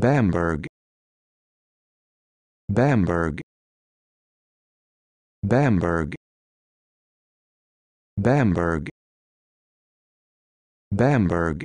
Bamberg Bamberg Bamberg Bamberg Bamberg